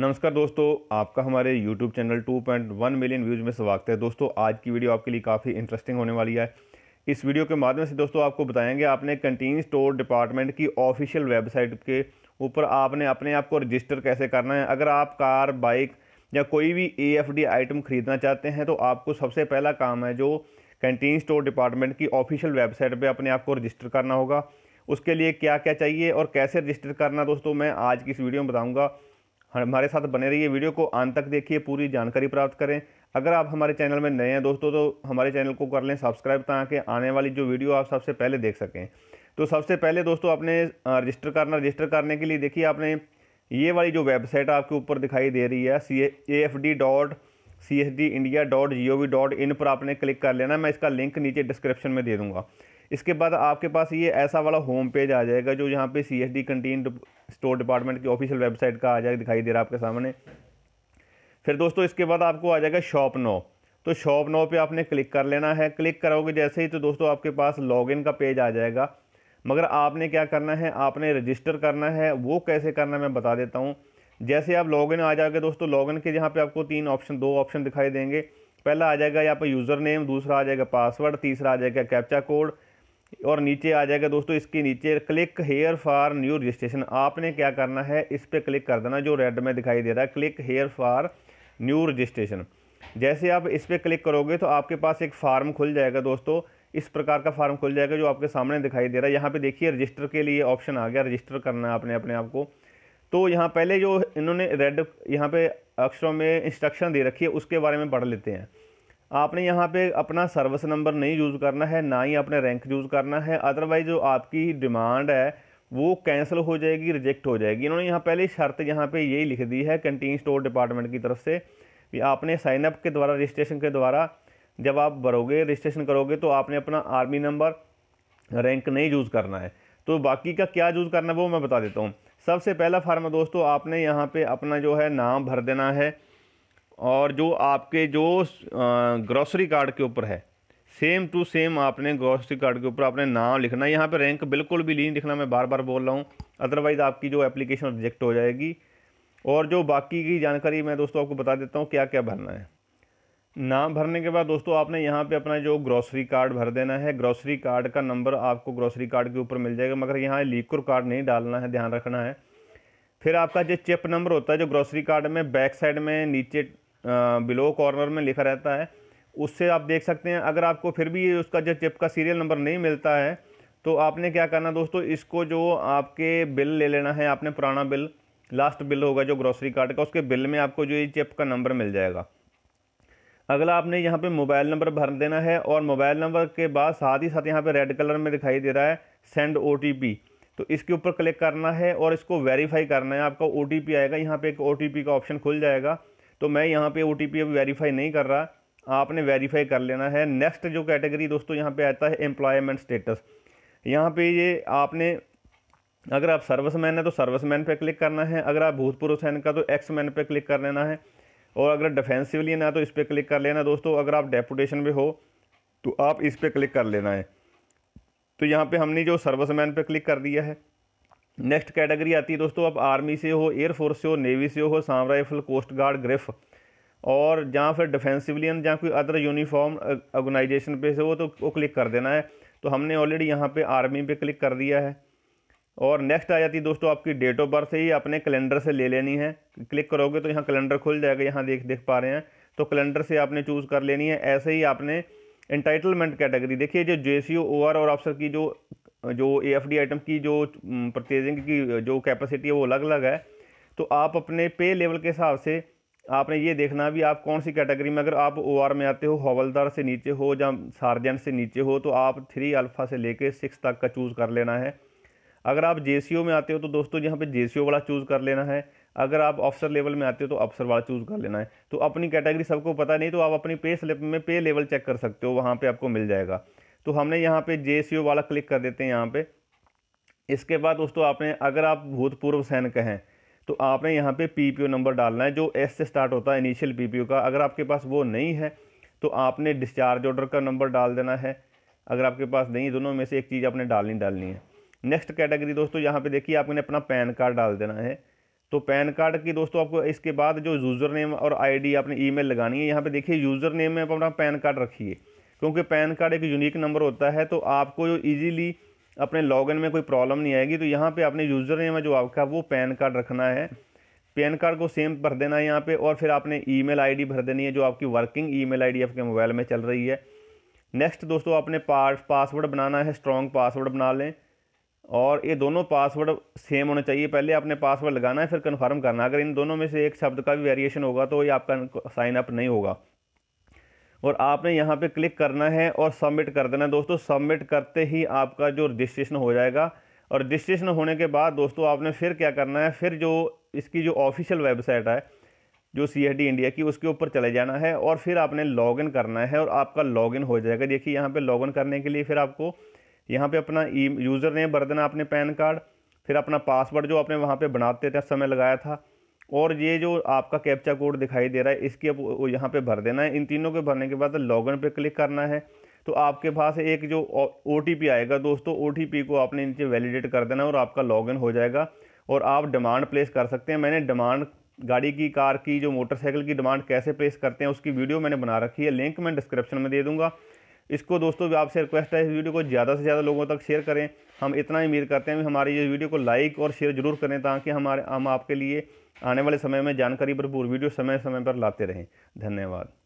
नमस्कार दोस्तों आपका हमारे YouTube चैनल 2.1 मिलियन व्यूज़ में स्वागत है दोस्तों आज की वीडियो आपके लिए काफ़ी इंटरेस्टिंग होने वाली है इस वीडियो के माध्यम से दोस्तों आपको बताएंगे आपने कंटीन स्टोर डिपार्टमेंट की ऑफिशियल वेबसाइट के ऊपर आपने अपने आप को रजिस्टर कैसे करना है अगर आप कार बाइक या कोई भी ए आइटम ख़रीदना चाहते हैं तो आपको सबसे पहला काम है जो कंटीन स्टोर डिपार्टमेंट की ऑफिशियल वेबसाइट पर अपने आप को रजिस्टर करना होगा उसके लिए क्या क्या चाहिए और कैसे रजिस्टर करना दोस्तों मैं आज की इस वीडियो में बताऊँगा हमारे साथ बने रहिए वीडियो को अंत तक देखिए पूरी जानकारी प्राप्त करें अगर आप हमारे चैनल में नए हैं दोस्तों तो हमारे चैनल को कर लें सब्सक्राइब ताकि आने वाली जो वीडियो आप सबसे पहले देख सकें तो सबसे पहले दोस्तों आपने रजिस्टर करना रजिस्टर करने के लिए देखिए आपने ये वाली जो वेबसाइट आपके ऊपर दिखाई दे रही है C A F D dot C S D India dot G O V dot in पर आपने क्लिक कर लेना मैं इसका लिंक नीचे डिस्क्रिप्शन में दे दूँगा इसके बाद आपके पास ये ऐसा वाला होम पेज आ जाएगा जो यहाँ पे C S D canteen store department की ऑफिशियल वेबसाइट का आ जाएगा दिखाई दे रहा है आपके सामने फिर दोस्तों इसके बाद आपको आ जाएगा शॉप नो तो शॉप नो पे आपने क्लिक कर लेना है क्लिक करोगे जैसे ही तो दोस्तों आपके पास लॉगिन का पेज आ जाएगा मगर आपने क्या करना है आपने रजिस्टर करना है वो कैसे करना मैं बता देता हूँ जैसे आप लॉगिन आ जाओगे दोस्तों लॉगिन के यहाँ पे आपको तीन ऑप्शन दो ऑप्शन दिखाई देंगे पहला आ जाएगा यहाँ पर यूज़र नेम दूसरा आ जाएगा पासवर्ड तीसरा आ जाएगा कैप्चा कोड और नीचे आ जाएगा दोस्तों इसके नीचे click here for new registration आपने क्या करना है इस पर क्लिक कर देना जो रेड में दिखाई दे रहा है click here for new registration जैसे आप इस पर क्लिक करोगे तो आपके पास एक फार्म खुल जाएगा दोस्तों इस प्रकार का फार्म खुल जाएगा जो आपके सामने दिखाई दे रहा है यहाँ पे देखिए रजिस्टर के लिए ऑप्शन आ गया रजिस्टर करना है आपने अपने आप को तो यहाँ पहले जो इन्होंने रेड यहाँ पे अक्षरों में इंस्ट्रक्शन दे रखी है उसके बारे में पढ़ लेते हैं आपने यहाँ पे अपना सर्विस नंबर नहीं यूज़ करना है ना ही अपने रैंक यूज़ करना है अदरवाइज़ जो आपकी डिमांड है वो कैंसिल हो जाएगी रिजेक्ट हो जाएगी इन्होंने यहाँ पहले शर्त यहाँ पे यही लिख दी है कंटीन स्टोर डिपार्टमेंट की तरफ से कि आपने साइनअप के द्वारा रजिस्ट्रेशन के द्वारा जब आप भरोगे रजिस्ट्रेशन करोगे तो आपने अपना आर्मी नंबर रैंक नहीं यूज़ करना है तो बाकी का क्या यूज़ करना है वो मैं बता देता हूँ सबसे पहला फार्म दोस्तों आपने यहाँ पर अपना जो है नाम भर देना है और जो आपके जो ग्रॉसरी कार्ड के ऊपर है सेम टू सेम आपने ग्रॉसरी कार्ड के ऊपर आपने नाम लिखना है यहाँ पर रैंक बिल्कुल भी नहीं लिखना मैं बार बार बोल रहा हूँ अदरवाइज़ आपकी जो एप्लीकेशन रिजेक्ट हो जाएगी और जो बाकी की जानकारी मैं दोस्तों आपको बता देता हूँ क्या क्या भरना है नाम भरने के बाद दोस्तों आपने यहाँ पे अपना जो ग्रॉसरी कार्ड भर देना है ग्रॉसरी कार्ड का नंबर आपको ग्रॉसरी कार्ड के ऊपर मिल जाएगा मगर यहाँ लीकुर कार्ड नहीं डालना है ध्यान रखना है फिर आपका जो चिप नंबर होता है जो ग्रॉसरी कार्ड में बैक साइड में नीचे बिलो कॉर्नर में लिखा रहता है उससे आप देख सकते हैं अगर आपको फिर भी उसका जो चिप का सीरियल नंबर नहीं मिलता है तो आपने क्या करना दोस्तों इसको जो आपके बिल ले लेना है आपने पुराना बिल लास्ट बिल होगा जो ग्रोसरी कार्ड का उसके बिल में आपको जो ये चिप का नंबर मिल जाएगा अगला आपने यहाँ पे मोबाइल नंबर भर देना है और मोबाइल नंबर के बाद साथ ही साथ यहाँ पे रेड कलर में दिखाई दे रहा है सेंड ओ तो इसके ऊपर क्लिक करना है और इसको वेरीफाई करना है आपका ओ आएगा यहाँ पर एक ओ का ऑप्शन खुल जाएगा तो मैं यहाँ पे ओ टी अभी वेरीफाई नहीं कर रहा आपने वेरीफाई कर लेना है नेक्स्ट जो कैटेगरी दोस्तों यहाँ पे आता है एम्प्लॉयमेंट स्टेटस यहाँ पे ये आपने अगर आप सर्विसमैन है तो सर्विसमैन पे क्लिक करना है अगर आप भूतपूर्व सैनिक का तो एक्स मैन पे क्लिक कर लेना है और अगर डिफेंसिवली ना तो इस पर क्लिक कर लेना दोस्तों अगर आप डेपुटेशन पे हो तो आप इस पर क्लिक कर लेना है तो यहाँ पे हमने जो मैन पे क्लिक कर दिया है नेक्स्ट कैटेगरी आती है दोस्तों आप आर्मी से हो एयरफोर्स से हो नेवी से हो साम राइफल कोस्ट गार्ड ग्रिफ और जहाँ फिर डिफेंस सिविलियन जहाँ कोई अदर यूनिफॉर्म ऑर्गेनाइजेशन पे से हो तो वो क्लिक कर देना है तो हमने ऑलरेडी यहाँ पे आर्मी पे क्लिक कर दिया है और नेक्स्ट आ जाती है दोस्तों आपकी डेट ऑफ बर्थ ही अपने कैलेंडर से ले लेनी है क्लिक करोगे तो यहाँ कैलेंडर खुल जाएगा यहाँ देख देख पा रहे हैं तो कैलेंडर से आपने चूज़ कर लेनी है ऐसे ही आपने इंटाइटलमेंट कैटेगरी देखिए जो जे सी ओ आर और ऑफिसर की जो जो ए एफ डी आइटम की जो परचेजिंग की जो कैपेसिटी है वो अलग अलग है तो आप अपने पे लेवल के हिसाब से आपने ये देखना भी आप कौन सी कैटेगरी में अगर आप ओ आर में आते हो हवलदार से नीचे हो या सार्जेंट से नीचे हो तो आप थ्री अल्फ़ा से लेके सिक्स तक का चूज़ कर लेना है अगर आप जे में आते हो तो दोस्तों यहाँ पे जे वाला चूज़ कर लेना है अगर आप ऑफिसर लेवल में आते हो तो ऑफिसर वाला चूज़ कर लेना है तो अपनी कैटेगरी सबको पता नहीं तो आप अपनी पे स्लिप में पे लेवल चेक कर सकते हो वहाँ पर आपको मिल जाएगा तो हमने यहाँ पे जे वाला क्लिक कर देते हैं यहाँ पे इसके बाद दोस्तों आपने अगर आप भूतपूर्व सैनिक हैं तो आपने यहाँ पे पी नंबर डालना है जो एस से स्टार्ट होता है इनिशियल पी का अगर आपके पास वो नहीं है तो आपने डिस्चार्ज ऑर्डर का नंबर डाल देना है अगर आपके पास नहीं दोनों में से एक चीज़ आपने डालनी डालनी है नेक्स्ट कैटेगरी दोस्तों यहाँ पे देखिए आपने अपना पैन कार्ड डाल देना है तो पैन कार्ड की दोस्तों आपको इसके बाद जो यूज़र नेम और आईडी आपने ईमेल लगानी है यहाँ पे देखिए यूज़र नेम में आप अपना पैन कार्ड रखिए क्योंकि पैन कार्ड एक यूनिक नंबर होता है तो आपको जो ईजीली अपने लॉगिन में कोई प्रॉब्लम नहीं आएगी तो यहाँ पे आपने यूज़र नेम है जो आपका वो पैन कार्ड रखना है पैन कार्ड को सेम भर देना है यहाँ पे और फिर आपने ईमेल आईडी भर देनी है जो आपकी वर्किंग ईमेल आईडी आपके मोबाइल में चल रही है नेक्स्ट दोस्तों आपने पास पासवर्ड बनाना है स्ट्रॉन्ग पासवर्ड बना लें और ये दोनों पासवर्ड सेम होने चाहिए पहले आपने पासवर्ड लगाना है फिर कन्फर्म करना अगर इन दोनों में से एक शब्द का भी वेरिएशन होगा तो ये आपका साइनअप नहीं होगा और आपने यहाँ पे क्लिक करना है और सबमिट कर देना है दोस्तों सबमिट करते ही आपका जो रजिस्ट्रेशन हो जाएगा और रजिस्ट्रेशन होने के बाद दोस्तों आपने फिर क्या करना है फिर जो इसकी जो ऑफिशियल वेबसाइट है जो सी इंडिया की उसके ऊपर चले जाना है और फिर आपने लॉगिन करना है और आपका लॉगिन हो जाएगा देखिए यहाँ पे लॉगिन करने के लिए फिर आपको यहाँ पे अपना ई यूज़र नेम भर देना अपने पैन कार्ड फिर अपना पासवर्ड जो आपने वहाँ पे बनाते थे समय लगाया था और ये जो आपका कैप्चा कोड दिखाई दे रहा है इसकी आप यहाँ पे भर देना है इन तीनों के भरने के बाद लॉगिन पे क्लिक करना है तो आपके पास एक जो ओ आएगा दोस्तों ओ को आपने नीचे वैलिडेट कर देना है और आपका लॉगिन हो जाएगा और आप डिमांड प्लेस कर सकते हैं मैंने डिमांड गाड़ी की कार की जो मोटरसाइकिल की डिमांड कैसे प्लेस करते हैं उसकी वीडियो मैंने बना रखी है लिंक मैं डिस्क्रिप्शन में दे दूंगा इसको दोस्तों भी आपसे रिक्वेस्ट है इस वीडियो को ज़्यादा से ज़्यादा लोगों तक शेयर करें हम इतना ही उम्मीद करते हैं कि हमारी ये वीडियो को लाइक और शेयर जरूर करें ताकि हमारे हम आपके लिए आने वाले समय में जानकारी भरपूर वीडियो समय समय पर लाते रहें धन्यवाद